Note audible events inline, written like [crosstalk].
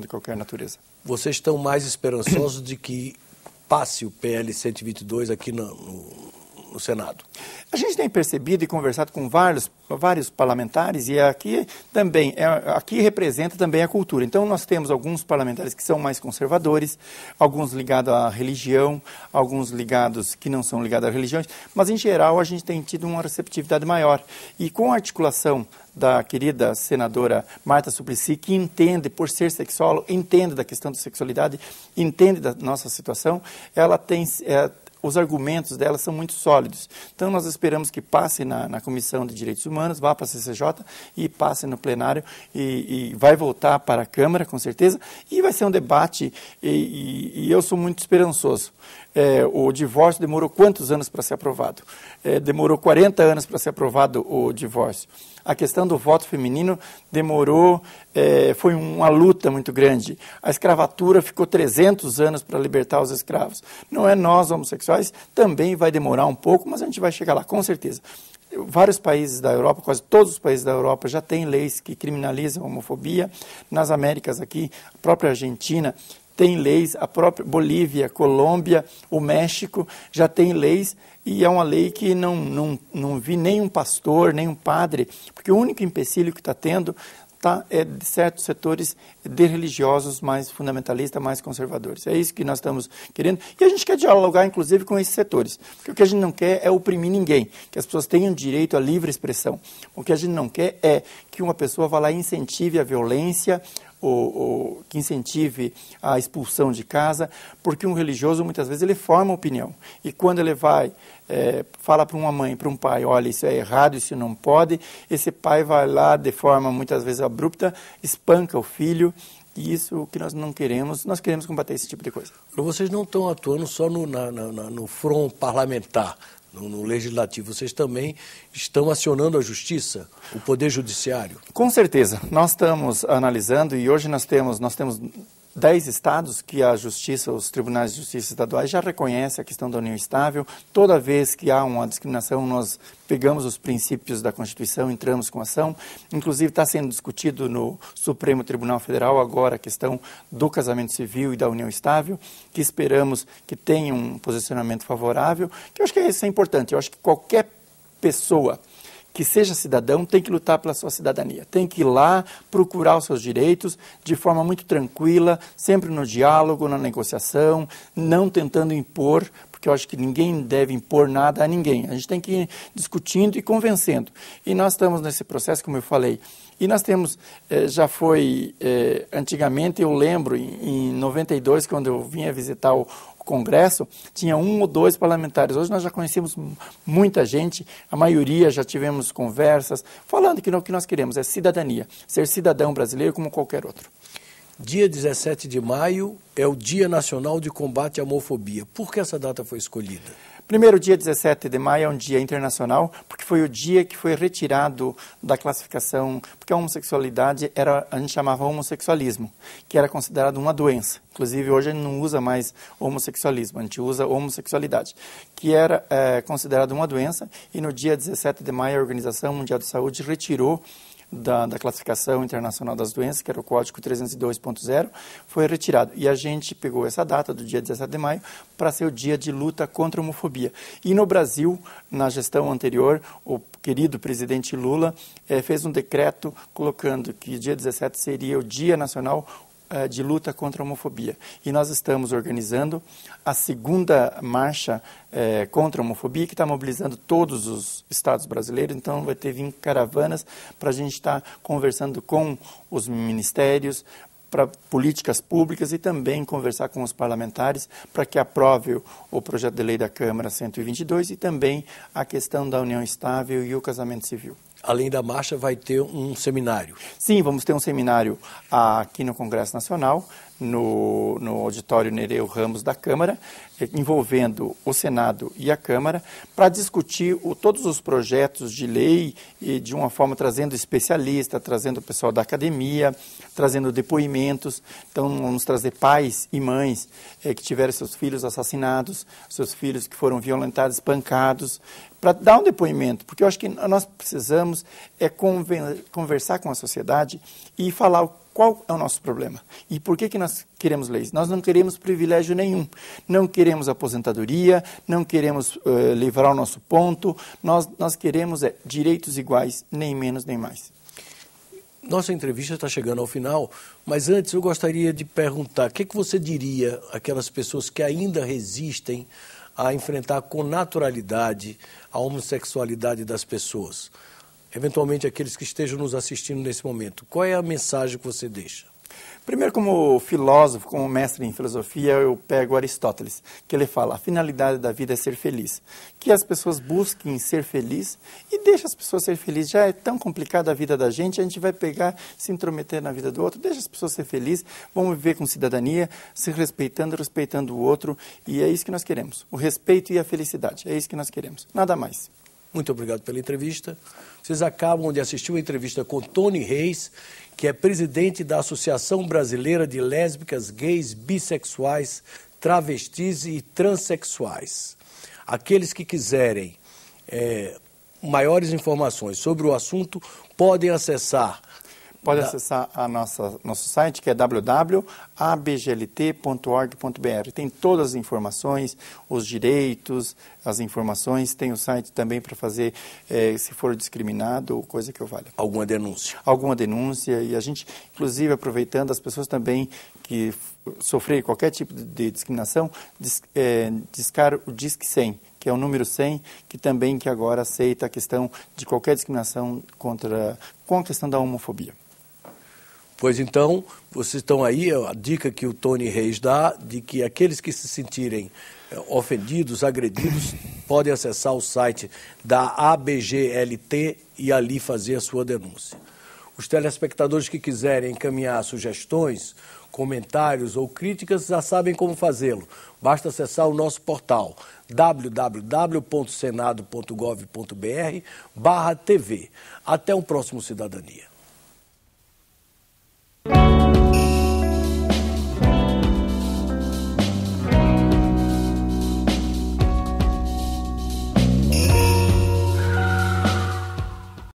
de qualquer natureza. Vocês estão mais esperançosos de que passe o PL 122 aqui no, no, no Senado? A gente tem percebido e conversado com vários, vários parlamentares e aqui também, é, aqui representa também a cultura. Então nós temos alguns parlamentares que são mais conservadores, alguns ligados à religião, alguns ligados que não são ligados à religião, mas em geral a gente tem tido uma receptividade maior. E com a articulação da querida senadora Marta Suplicy, que entende, por ser sexólogo, entende da questão da sexualidade, entende da nossa situação, ela tem, é, os argumentos dela são muito sólidos. Então, nós esperamos que passe na, na Comissão de Direitos Humanos, vá para a CCJ e passe no plenário e, e, vai voltar para a Câmara, com certeza, e vai ser um debate, e, e, e eu sou muito esperançoso. É, o divórcio demorou quantos anos para ser aprovado? É, demorou 40 anos para ser aprovado o divórcio. A questão do voto feminino demorou, é, foi uma luta muito grande. A escravatura ficou 300 anos para libertar os escravos. Não é nós, homossexuais, também vai demorar um pouco, mas a gente vai chegar lá, com certeza. Vários países da Europa, quase todos os países da Europa já têm leis que criminalizam a homofobia. Nas Américas aqui, a própria Argentina tem leis, a própria Bolívia, Colômbia, o México já tem leis e é uma lei que não, não, não vi nenhum pastor, nenhum padre, porque o único empecilho que está tendo tá, é, de certos setores de religiosos mais fundamentalistas, mais conservadores. É isso que nós estamos querendo. E a gente quer dialogar, inclusive, com esses setores. Porque o que a gente não quer é oprimir ninguém, que as pessoas tenham direito à livre expressão. O que a gente não quer é que uma pessoa vá lá e incentive a violência ou, ou, que incentive a expulsão de casa, porque um religioso muitas vezes ele forma opinião. E quando ele vai, é, fala para uma mãe, para um pai, olha, isso é errado, isso não pode, esse pai vai lá de forma muitas vezes abrupta, espanca o filho, e isso que nós não queremos, nós queremos combater esse tipo de coisa. Vocês não estão atuando só no, na, na, no front parlamentar, no, no, legislativo, vocês também estão acionando a justiça, o poder judiciário? Com certeza, nós estamos analisando e hoje nós temos nós temos dez estados que a justiça, os tribunais de justiça estaduais já reconhecem a questão da união estável. Toda vez que há uma discriminação, nós pegamos os princípios da Constituição, entramos com ação. Inclusive está sendo discutido no Supremo Tribunal Federal agora a questão do casamento civil e da união estável, que esperamos que tenha um posicionamento favorável. Que eu acho que isso é importante. Eu acho que qualquer pessoa que seja cidadão tem que lutar pela sua cidadania, tem que ir lá procurar os seus direitos de forma muito tranquila, sempre no diálogo, na negociação, não tentando impor, porque eu acho que ninguém deve impor nada a ninguém. A gente tem que ir discutindo e convencendo. E nós estamos nesse processo, como eu falei, e nós temos, eh, já foi, eh, antigamente eu lembro, em, em 92, quando eu vinha visitar o, Congresso, tinha um ou dois parlamentares. Hoje nós já conhecemos muita gente, a maioria já tivemos conversas, falando que o que nós queremos é cidadania, ser cidadão brasileiro como qualquer outro. Dia 17 de maio é o Dia Nacional de Combate à Homofobia. Por que essa data foi escolhida? Primeiro dia 17 de maio é um dia internacional, porque foi o dia que foi retirado da classificação, porque a homossexualidade era, a gente chamava homossexualismo, que era considerado uma doença. Inclusive, hoje a gente não usa mais homossexualismo, a gente usa homossexualidade, que era é, considerado uma doença, e no dia 17 de maio a Organização Mundial de Saúde retirou da, da classificação internacional das doenças, que era o código 302.0, foi retirado. E a gente pegou essa data do dia 17 de maio para ser o dia de luta contra a homofobia. E no Brasil, na gestão anterior, o querido presidente Lula eh, fez um decreto colocando que dia 17 seria o Dia Nacional uh, de luta contra a homofobia. E nós estamos organizando a segunda marcha uh, contra a homofobia, que está mobilizando todos os estados brasileiros. Então, vai ter 20 caravanas para a gente estar tá conversando com os ministérios, para políticas públicas e também conversar com os parlamentares para que aprove o projeto de lei da Câmara 122 e também a questão da união estável e o casamento civil além da marcha, vai ter um seminário. Sim, vamos ter um seminário aqui no Congresso Nacional no, no auditório Nereu Ramos da Câmara, eh, envolvendo o Senado e a Câmara, para discutir o, todos os projetos de lei e de uma forma trazendo especialista, trazendo o pessoal da academia, trazendo depoimentos. Então, vamos trazer pais e mães é, que tiveram seus filhos assassinados, seus filhos que foram violentados, espancados, para dar um depoimento, porque eu acho que nós precisamos é conversar com a sociedade e falar o qual é o nosso problema? E por que, que nós queremos leis? Nós não queremos privilégio nenhum. Não queremos aposentadoria, não queremos uh, livrar o nosso ponto. Nós, nós queremos é, direitos iguais, nem menos nem mais. Nossa entrevista está chegando ao final, mas antes eu gostaria de perguntar: o que, que você diria àquelas pessoas que ainda resistem a enfrentar com naturalidade a homossexualidade das pessoas? eventualmente aqueles que estejam nos assistindo nesse momento, qual é a mensagem que você deixa? Primeiro, como filósofo, como mestre em filosofia, eu pego Aristóteles, que ele fala: a finalidade da vida é ser feliz. Que as pessoas busquem ser feliz e deixe as pessoas ser felizes. Já é tão complicada a vida da gente, a gente vai pegar, se intrometer na vida do outro. Deixa as pessoas ser felizes, vamos viver com cidadania, se respeitando, respeitando o outro. E é isso que nós queremos: o respeito e a felicidade. É isso que nós queremos. Nada mais. Muito obrigado pela entrevista. Vocês acabam de assistir uma entrevista com Tony Reis, que é presidente da Associação Brasileira de Lésbicas, Gays, Bissexuais, Travestis e Transsexuais. Aqueles que quiserem é, maiores informações sobre o assunto podem acessar pode da... acessar a nossa nosso site que é www.abglt.org.br. Tem todas as informações, os direitos, as informações. Tem o site também para fazer é, se for discriminado ou coisa que eu valha. Alguma denúncia? Alguma denúncia e a gente, inclusive, aproveitando as pessoas também que sofrer qualquer tipo de discriminação, dis, é, discar o Disque 100, que é o número 100, que também que agora aceita a questão de qualquer discriminação contra, com a questão da homofobia. Pois então, vocês estão aí, é a dica que o Tony Reis dá, de que aqueles que se sentirem eh, ofendidos, agredidos, [laughs] podem acessar o site da ABGLT e ali fazer a sua denúncia. Os telespectadores que quiserem encaminhar sugestões, comentários ou críticas já sabem como fazê-lo. Basta acessar o nosso portal www.senado.gov.br/tv. Até o próximo Cidadania.